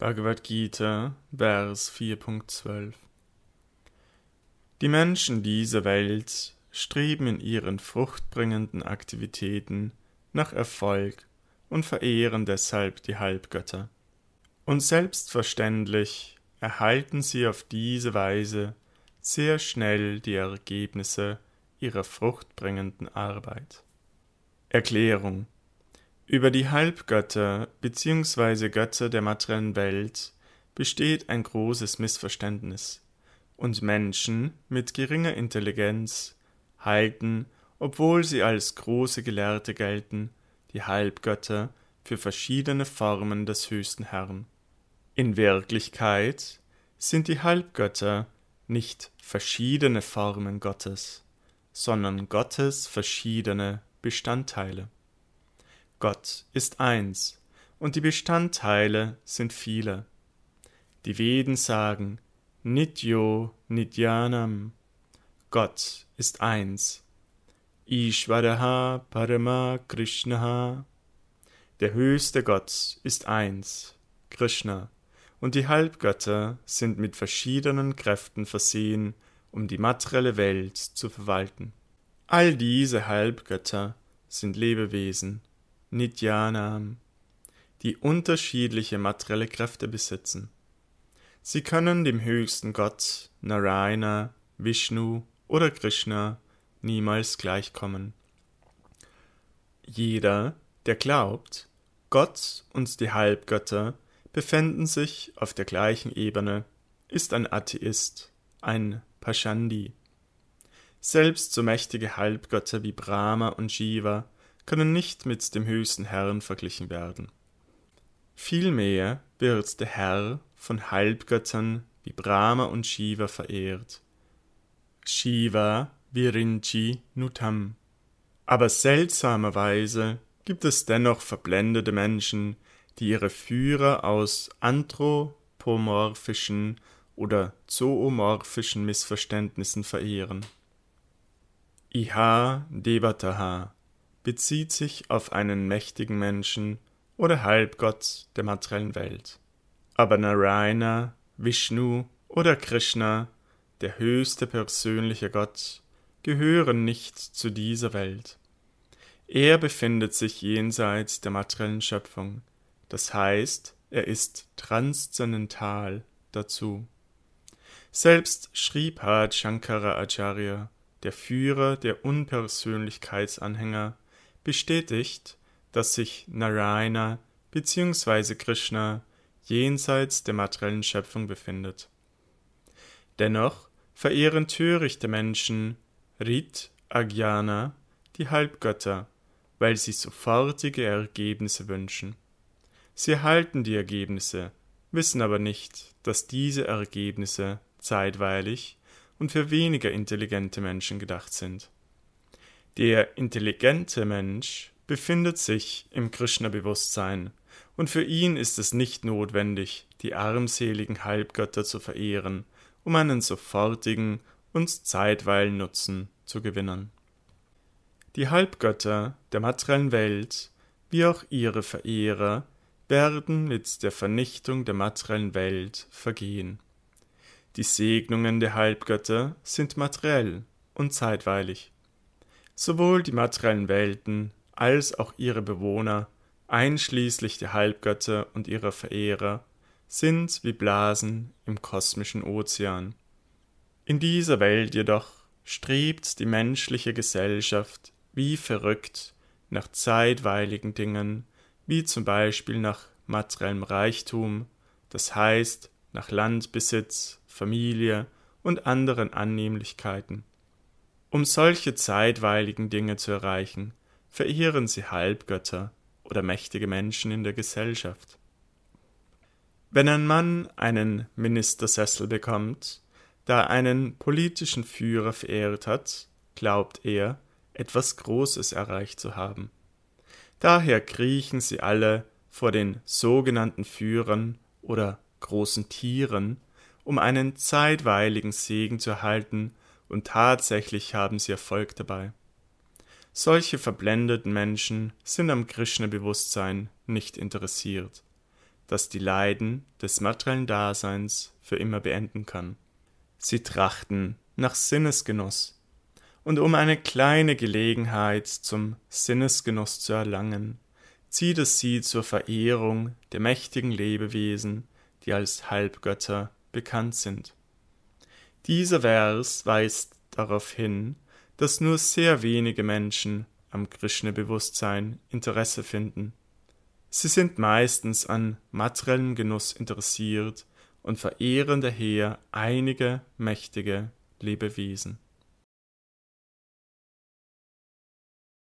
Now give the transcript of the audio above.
Bhagavad Gita, Vers 4.12 Die Menschen dieser Welt streben in ihren fruchtbringenden Aktivitäten nach Erfolg und verehren deshalb die Halbgötter. Und selbstverständlich erhalten sie auf diese Weise sehr schnell die Ergebnisse ihrer fruchtbringenden Arbeit. Erklärung über die Halbgötter bzw. Götter der materiellen Welt besteht ein großes Missverständnis, und Menschen mit geringer Intelligenz halten, obwohl sie als große Gelehrte gelten, die Halbgötter für verschiedene Formen des höchsten Herrn. In Wirklichkeit sind die Halbgötter nicht verschiedene Formen Gottes, sondern Gottes verschiedene Bestandteile. Gott ist eins, und die Bestandteile sind viele. Die Veden sagen Nityo Nityanam. Gott ist eins. Ishvaraha Parama Krishna, Der höchste Gott ist eins, Krishna, und die Halbgötter sind mit verschiedenen Kräften versehen, um die materielle Welt zu verwalten. All diese Halbgötter sind Lebewesen, Nityanam, die unterschiedliche materielle Kräfte besitzen. Sie können dem höchsten Gott, Narayana, Vishnu oder Krishna niemals gleichkommen. Jeder, der glaubt, Gott und die Halbgötter befinden sich auf der gleichen Ebene, ist ein Atheist, ein Pashandi. Selbst so mächtige Halbgötter wie Brahma und Shiva können nicht mit dem höchsten Herrn verglichen werden. Vielmehr wird der Herr von Halbgöttern wie Brahma und Shiva verehrt. Shiva Virinchi Nutam. Aber seltsamerweise gibt es dennoch verblendete Menschen, die ihre Führer aus anthropomorphischen oder zoomorphischen Missverständnissen verehren. Iha Devataha bezieht sich auf einen mächtigen Menschen oder Halbgott der materiellen Welt. Aber Narayana, Vishnu oder Krishna, der höchste persönliche Gott, gehören nicht zu dieser Welt. Er befindet sich jenseits der materiellen Schöpfung, das heißt, er ist transzendental dazu. Selbst Shripad Shankara Acharya, der Führer der Unpersönlichkeitsanhänger, bestätigt, dass sich Narayana bzw. Krishna jenseits der materiellen Schöpfung befindet. Dennoch verehren törichte Menschen Rit Agyana, die Halbgötter, weil sie sofortige Ergebnisse wünschen. Sie erhalten die Ergebnisse, wissen aber nicht, dass diese Ergebnisse zeitweilig und für weniger intelligente Menschen gedacht sind. Der intelligente Mensch befindet sich im Krishna-Bewusstsein und für ihn ist es nicht notwendig, die armseligen Halbgötter zu verehren, um einen sofortigen und zeitweilen Nutzen zu gewinnen. Die Halbgötter der materiellen Welt, wie auch ihre Verehrer, werden mit der Vernichtung der materiellen Welt vergehen. Die Segnungen der Halbgötter sind materiell und zeitweilig sowohl die materiellen Welten als auch ihre Bewohner, einschließlich der Halbgötter und ihrer Verehrer, sind wie Blasen im kosmischen Ozean. In dieser Welt jedoch strebt die menschliche Gesellschaft wie verrückt nach zeitweiligen Dingen, wie zum Beispiel nach materiellem Reichtum, das heißt nach Landbesitz, Familie und anderen Annehmlichkeiten. Um solche zeitweiligen Dinge zu erreichen, verehren sie Halbgötter oder mächtige Menschen in der Gesellschaft. Wenn ein Mann einen Ministersessel bekommt, da er einen politischen Führer verehrt hat, glaubt er, etwas Großes erreicht zu haben. Daher kriechen sie alle vor den sogenannten Führern oder großen Tieren, um einen zeitweiligen Segen zu erhalten und tatsächlich haben sie Erfolg dabei. Solche verblendeten Menschen sind am Krishna-Bewusstsein nicht interessiert, das die Leiden des materiellen Daseins für immer beenden kann. Sie trachten nach Sinnesgenuss und um eine kleine Gelegenheit zum Sinnesgenuss zu erlangen, zieht es sie zur Verehrung der mächtigen Lebewesen, die als Halbgötter bekannt sind. Dieser Vers weist darauf hin, dass nur sehr wenige Menschen am Krishna-Bewusstsein Interesse finden. Sie sind meistens an materiellem Genuss interessiert und verehren daher einige mächtige Lebewesen.